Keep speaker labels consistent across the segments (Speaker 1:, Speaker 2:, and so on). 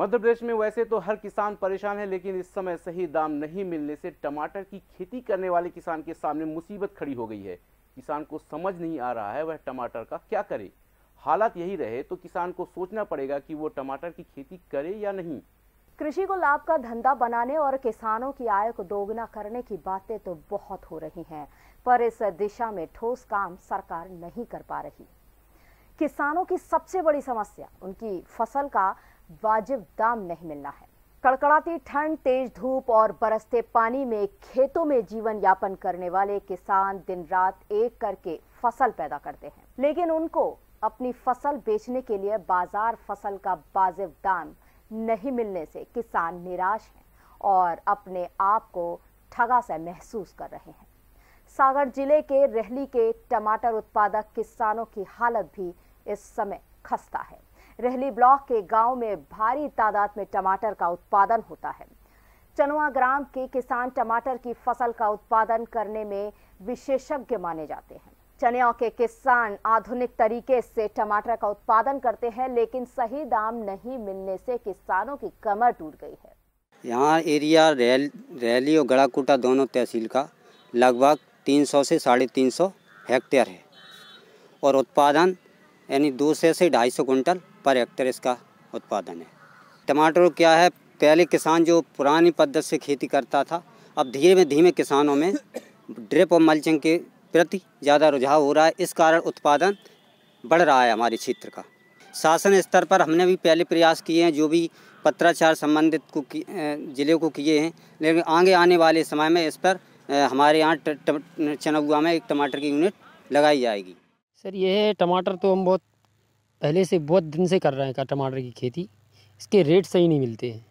Speaker 1: मध्य प्रदेश में वैसे तो हर किसान परेशान है लेकिन इस समय सही दाम नहीं मिलने से टमाटर की खेती करने वाले किसान के सामने मुसीबत खड़ी हो गई है किसान को समझ नहीं आ रहा है वह टमाटर का क्या करे हालात यही रहे तो किसान को सोचना पड़ेगा कि वो टमाटर की खेती करे या नहीं
Speaker 2: कृषि को लाभ का धंधा बनाने और किसानों की आय को दोगुना करने की बातें तो बहुत हो रही हैं पर इस दिशा में ठोस काम सरकार नहीं कर पा रही किसानों की सबसे बड़ी समस्या उनकी फसल का वाजिब दाम नहीं मिलना है कड़कड़ाती ठंड तेज धूप और बरसते पानी में खेतों में जीवन यापन करने वाले किसान दिन रात एक करके फसल पैदा करते हैं लेकिन उनको अपनी फसल बेचने के लिए बाजार फसल का वाजिब दाम नहीं मिलने से किसान निराश हैं और अपने आप को ठगा से महसूस कर रहे हैं सागर जिले के रहली के टमाटर उत्पादक किसानों की हालत भी इस समय खस्ता है रेहली ब्लॉक के गांव में भारी तादाद में टमाटर का उत्पादन होता है चनुआ ग्राम के किसान टमाटर की फसल का उत्पादन करने में विशेषज्ञ माने जाते हैं चनिया के किसान आधुनिक तरीके से टमाटर का उत्पादन करते हैं लेकिन सही दाम नहीं मिलने से किसानों की कमर टूट गई है
Speaker 3: यहाँ एरिया रैल रैली और गड़ाकुटा दोनों तहसील का लगभग 300 से साढ़े तीन सौ हेक्टेयर है और उत्पादन यानी दो से से ढाई सौ कुंटल पर हेक्टेयर इसका उत्पादन है टमाटर क्या है पहले किसान जो पुरानी पद्धति से खेती करता था अब धीरे धीमे किसानों में ड्रिप और मल्चिंग के प्रति ज़्यादा रुझाव हो रहा है इस कारण उत्पादन बढ़ रहा है हमारे क्षेत्र का शासन स्तर पर हमने भी पहले प्रयास किए हैं जो भी पत्राचार संबंधित को जिले को किए हैं लेकिन आगे आने वाले समय में इस पर हमारे यहाँ चनगुआ में एक टमाटर की यूनिट लगाई जाएगी
Speaker 1: सर ये टमाटर तो हम बहुत पहले से बहुत दिन से कर रहे हैं का टमाटर की खेती इसके रेट सही नहीं मिलते हैं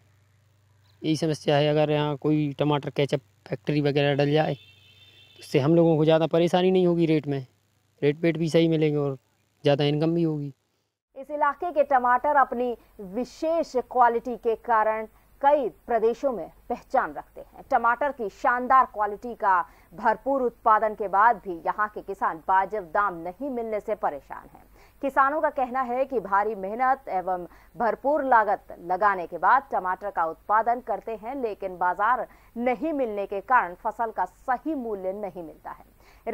Speaker 1: यही समस्या है अगर यहाँ कोई टमाटर कैचअप फैक्ट्री वगैरह डल जाए तो उससे हम लोगों को ज़्यादा परेशानी नहीं होगी रेट में रेट पेट भी सही मिलेंगे और ज़्यादा इनकम भी होगी
Speaker 2: इस इलाके के टमाटर अपनी विशेष क्वालिटी के कारण कई प्रदेशों में पहचान रखते हैं टमाटर की शानदार क्वालिटी का भरपूर उत्पादन के बाद भी यहाँ के किसान वाजिब दाम नहीं मिलने से परेशान हैं किसानों का कहना है कि भारी मेहनत एवं भरपूर लागत लगाने के बाद टमाटर का उत्पादन करते हैं लेकिन बाजार नहीं मिलने के कारण फसल का सही मूल्य नहीं मिलता है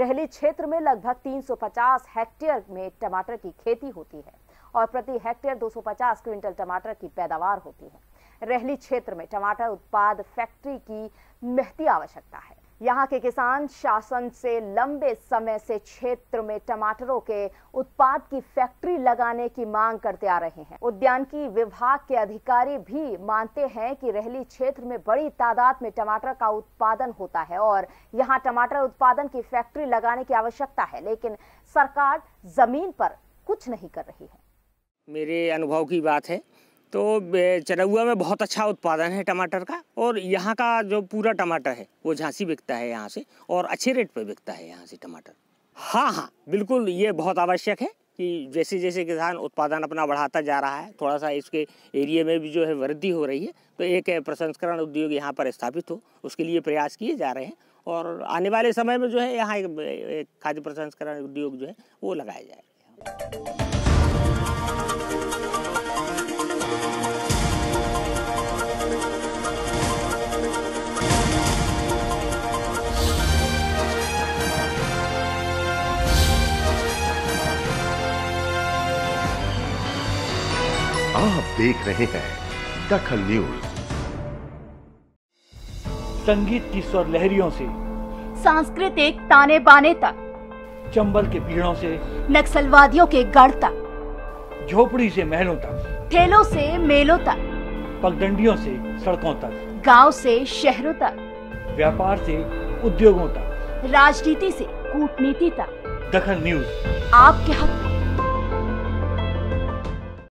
Speaker 2: रेहली क्षेत्र में लगभग 350 हेक्टेयर में टमाटर की खेती होती है और प्रति हेक्टेयर 250 क्विंटल टमाटर की पैदावार होती है रहली क्षेत्र में टमाटर उत्पाद फैक्ट्री की महती आवश्यकता है यहाँ के किसान शासन से लंबे समय से क्षेत्र में टमाटरों के उत्पाद की फैक्ट्री लगाने की मांग करते आ रहे हैं उद्यान की विभाग के अधिकारी भी मानते हैं कि रहली क्षेत्र में बड़ी तादाद में टमाटर का उत्पादन होता है और यहाँ टमाटर उत्पादन की फैक्ट्री लगाने की आवश्यकता है लेकिन सरकार जमीन पर कुछ नहीं कर रही है
Speaker 1: मेरे अनुभव की बात है तो चरौआ में बहुत अच्छा उत्पादन है टमाटर का और यहाँ का जो पूरा टमाटर है वो झांसी बिकता है यहाँ से और अच्छे रेट पर बिकता है यहाँ से टमाटर हाँ हाँ बिल्कुल ये बहुत आवश्यक है कि जैसे जैसे किसान उत्पादन अपना बढ़ाता जा रहा है थोड़ा सा इसके एरिए में भी जो है वृद्धि हो रही है तो एक प्रसंस्करण उद्योग यहाँ पर स्थापित हो उसके लिए प्रयास किए जा रहे हैं और आने वाले समय में जो है यहाँ एक, एक खाद्य प्रसंस्करण उद्योग जो है वो लगाया जाएगा
Speaker 2: आप देख रहे हैं
Speaker 3: दखल न्यूज
Speaker 1: संगीत की स्वर लहरियों से
Speaker 2: सांस्कृतिक ताने बाने तक चंबल के पीड़ों से नक्सलवादियों के गढ़ तक
Speaker 1: झोपड़ी से महलों तक
Speaker 2: ठेलों से मेलों तक
Speaker 1: पगडंडियों से सड़कों तक
Speaker 2: गांव से शहरों तक
Speaker 1: व्यापार से
Speaker 3: उद्योगों
Speaker 2: तक राजनीति से कूटनीति तक
Speaker 3: दखल न्यूज
Speaker 2: आपके हक